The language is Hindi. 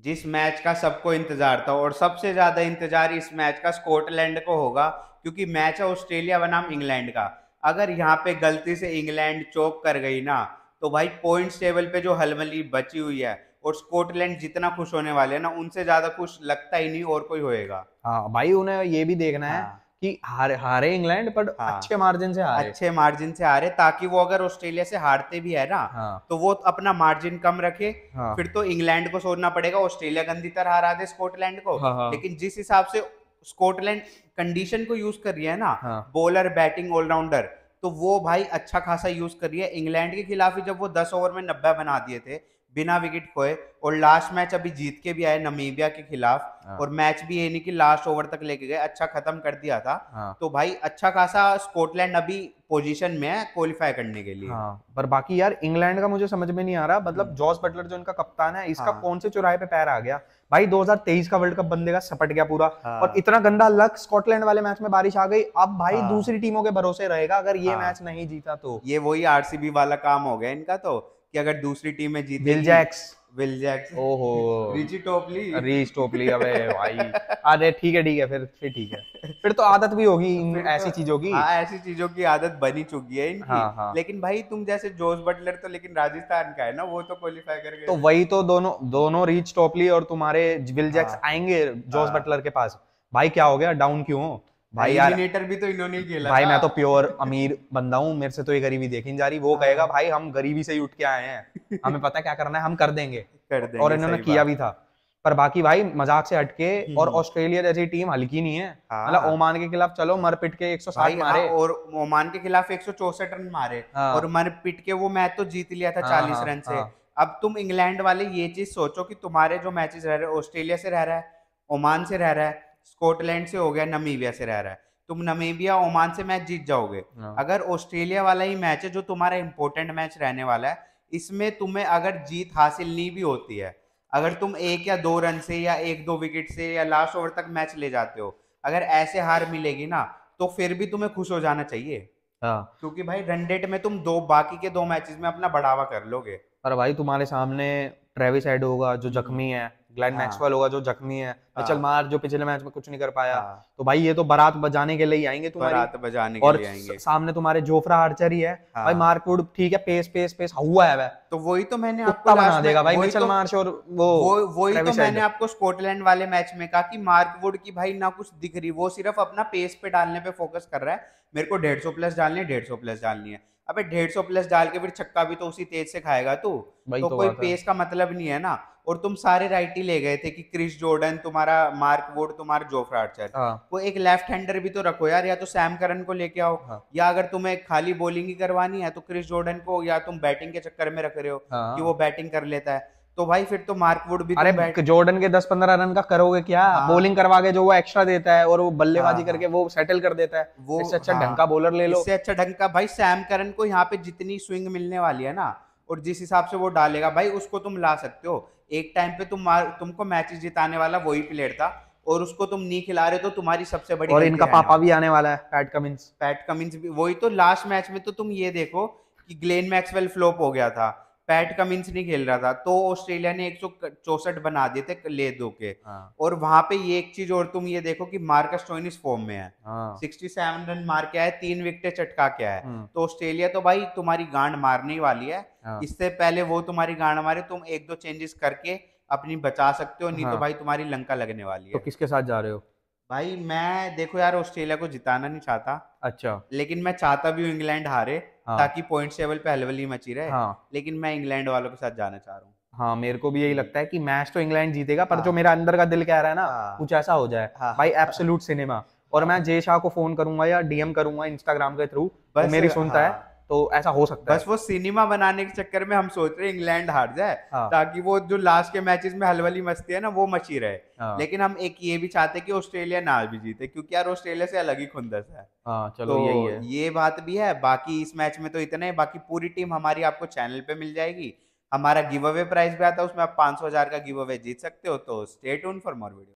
जिस मैच का सबको इंतजार था और सबसे ज़्यादा इंतजार इस मैच का स्कॉटलैंड को होगा क्योंकि मैच है ऑस्ट्रेलिया बनाम इंग्लैंड का अगर यहाँ पे गलती से इंग्लैंड चौक कर गई ना तो भाई पॉइंट्स टेबल पे जो हलमली बची हुई है और स्कॉटलैंड जितना खुश होने वाले हैं ना उनसे ज्यादा खुश लगता ही नहीं और कोई होएगा हाँ भाई उन्हें ये भी देखना हाँ। है कि हारे हारे इंग्लैंड पर हाँ, अच्छे मार्जिन से हारे अच्छे मार्जिन से हारे ताकि वो अगर ऑस्ट्रेलिया से हारते भी है ना हाँ, तो वो अपना मार्जिन कम रखे हाँ, फिर तो इंग्लैंड को सोचना पड़ेगा ऑस्ट्रेलिया गंदी तरह हरा दे स्कॉटलैंड को हाँ, हाँ। लेकिन जिस हिसाब से स्कॉटलैंड कंडीशन को यूज कर रही है ना हाँ, बॉलर बैटिंग ऑलराउंडर तो वो भाई अच्छा खासा यूज कर रही है इंग्लैंड के खिलाफ ही जब वो दस ओवर में नब्बे बना दिए थे बिना विकेट खोए और लास्ट मैच अभी जीत के भी आए नमीबिया के खिलाफ हाँ। और मैच भी ये नहीं कि लास्ट ओवर तक लेके गए अच्छा खत्म कर दिया था हाँ। तो भाई अच्छा खासा स्कॉटलैंड अभी पोजीशन में है क्वालिफाई करने के लिए हाँ। पर बाकी यार इंग्लैंड का मुझे समझ में नहीं आ रहा मतलब जॉस हम्म। बटलर जो इनका कप्तान है इसका हाँ। कौन से चुराहे पे पैर आ गया भाई 2023 का वर्ल्ड कप बंदे का सपट गया पूरा हाँ। और इतना गंदा लक स्कॉटलैंड वाले मैच में बारिश आ गई अब भाई दूसरी टीमों के भरोसे रहेगा अगर ये मैच नहीं जीता तो ये वही आरसीबी वाला काम हो गया इनका तो कि अगर दूसरी टीम में जीत विल जैक्स विल जैक्स ओहो रिची टोपली रिच टोपली अबे भाई अरे ठीक है ठीक है फिर फिर ठीक है फिर तो आदत भी होगी तो ऐसी चीजों की हाँ ऐसी चीजों की आदत बनी चुकी है इनकी हाँ, हाँ. लेकिन भाई तुम जैसे जोस बटलर तो लेकिन राजस्थान का है ना वो तो क्वालिफाई करके तो वही तो दोनों दोनों रिच टोपली और तुम्हारे विल जैक्स हाँ। आएंगे जोस बटलर हाँ। के पास भाई क्या हो गया डाउन क्यों भाई यार भी तो इन्होंने खेला भाई मैं तो प्योर अमीर बंदा हूँ मेरे से तो ये गरीबी देखी जा रही वो हाँ। कहेगा भाई हम गरीबी से ही उठ के आए हैं हमें पता है क्या करना है हम कर देंगे कर देंगे और इन्होंने किया भी था पर बाकी भाई मजाक से हटके हम्म। और ऑस्ट्रेलिया जैसी टीम हल्की नहीं है हाँ। मतलब ओमान के खिलाफ चलो मर पिट के 160 हाँ, मारे और ओमान के खिलाफ एक रन मारे और मर पिट के वो मैच तो जीत लिया था चालीस रन से अब तुम इंग्लैंड वाले ये चीज सोचो कि तुम्हारे जो मैचेस रह रहे ऑस्ट्रेलिया से रह रहा है ओमान से रह रहा है स्कॉटलैंड से हो गया नमीबिया से रह रहा है तुम नमीबिया ओमान से मैच जीत जाओगे हाँ। अगर ऑस्ट्रेलिया वाला ही मैच है जो तुम्हारा इंपॉर्टेंट मैच रहने वाला है इसमें तुम्हें अगर जीत हासिल नहीं भी होती है अगर तुम एक या दो रन से या एक दो विकेट से या लास्ट ओवर तक मैच ले जाते हो अगर ऐसे हार मिलेगी ना तो फिर भी तुम्हें खुश हो जाना चाहिए हाँ। क्योंकि भाई रनडेट में तुम दो बाकी के दो मैचेस में अपना बढ़ावा कर लोगे पर भाई तुम्हारे सामने ट्रेविस एड होगा जो हम्म। जख्मी है ग्लैंड हाँ। मैक्सवेल होगा जो जख्मी है अचल तो हाँ। मार जो पिछले मैच में कुछ नहीं कर पाया हाँ। तो भाई ये तो बारात बजाने के लिए आएंगे तुम्हारी बारात बजाने के लिए आएंगे सामने तुम्हारे जोफ्रा आर्चर ही है हाँ। भाई मार्कवुड ठीक है पेस पेस पेस हुआ है तो वही तो मैंने आपको बना देगा भाई मिचेल तो- मार्च और वो वही तो मैंने आपको स्कॉटलैंड वाले मैच में कहा कि मार्कवुड की भाई ना कुछ दिख रही वो सिर्फ अपना पेस पे डालने पे फोकस कर रहा है मेरे को डेढ़ सौ प्लस डालनी है डेढ़ सौ प्लस डालनी है अबे डेढ़ सौ प्लस डाल के फिर छक्का भी तो उसी तेज से खाएगा तू तो, तो कोई पेस का मतलब नहीं है ना और तुम सारे राइट ही ले गए थे कि क्रिस जोर्डन तुम्हारा मार्क वोड तुम्हारा जोफ्रा हाँ। आर्चर वो एक लेफ्ट हैंडर भी तो रखो यार या तो सैम करन को लेके आओ हाँ। या अगर तुम्हें खाली बॉलिंग ही करवानी है तो क्रिस जोर्डन को या तुम बैटिंग के चक्कर में रख रहे हो हाँ। कि वो बैटिंग कर लेता है तो भाई फिर तो मार्क मार्कवुड भी तो अरे तो जॉर्डन के दस पंद्रह रन का करोगे क्या हाँ। बॉलिंग करवा के जो वो एक्स्ट्रा देता है और वो बल्लेबाजी हाँ। करके हाँ। वो सेटल कर देता है वो इससे अच्छा हाँ। ढंग हाँ। का बॉलर ले लो इससे अच्छा ढंग का भाई सैम करन को यहाँ पे जितनी स्विंग मिलने वाली है ना और जिस हिसाब से वो डालेगा भाई उसको तुम ला सकते हो एक टाइम पे तुम तुमको मैच जिताने वाला वही प्लेयर था और उसको तुम नहीं खिला रहे तो तुम्हारी सबसे बड़ी और इनका पापा भी आने वाला है पैट कमिंस पैट कमिंस भी वही तो लास्ट मैच में तो तुम ये देखो कि ग्लेन मैक्सवेल फ्लोप हो गया था पैट कमिंस नहीं खेल रहा था तो ऑस्ट्रेलिया ने एक बना दिए थे ले दो के हाँ। और वहां पे ये एक चीज और तुम ये देखो कि मार्कस टोइनिस फॉर्म में है हाँ। सिक्सटी सेवन रन मार के आए तीन विकेट चटका के आए हम्म। तो ऑस्ट्रेलिया तो भाई तुम्हारी गांड मारने वाली है हाँ। इससे पहले वो तुम्हारी गांड मारे तुम एक दो चेंजेस करके अपनी बचा सकते हो नहीं तो हाँ। भाई तुम्हारी लंका लगने वाली तो है तो किसके साथ जा रहे हो भाई मैं देखो यार ऑस्ट्रेलिया को जिताना नहीं चाहता अच्छा लेकिन मैं चाहता भी हूँ इंग्लैंड हारे हाँ। ताकि पॉइंट्स टेबल पे वाली मची रहे हाँ। लेकिन मैं इंग्लैंड वालों के साथ जाना चाह रहा हूँ हाँ मेरे को भी यही लगता है कि मैच तो इंग्लैंड जीतेगा पर हाँ, जो मेरा अंदर का दिल कह रहा है ना हाँ, कुछ ऐसा हो जाए हाँ, भाई एब्सोल्यूट हाँ। सिनेमा और मैं हाँ। जय शाह को फोन करूंगा या डीएम करूंगा इंस्टाग्राम के थ्रू बस मेरी सुनता हाँ। है तो ऐसा हो सकता है बस वो सिनेमा बनाने के चक्कर में हम सोच रहे हैं इंग्लैंड हार जाए हाँ। ताकि वो जो लास्ट के मैचेस में हलवली मस्ती है ना वो मची रहे हाँ। लेकिन हम एक ये भी चाहते हैं कि ऑस्ट्रेलिया ना भी जीते क्योंकि यार ऑस्ट्रेलिया से अलग ही खुंदस है हाँ, चलो तो यही है ये बात भी है बाकी इस मैच में तो इतना ही बाकी पूरी टीम हमारी आपको चैनल पे मिल जाएगी हमारा गिव अवे प्राइस भी आता है उसमें आप पांच सौ हजार का गिव अवे जीत सकते हो तो स्टेट उन फॉर मोर वीडियो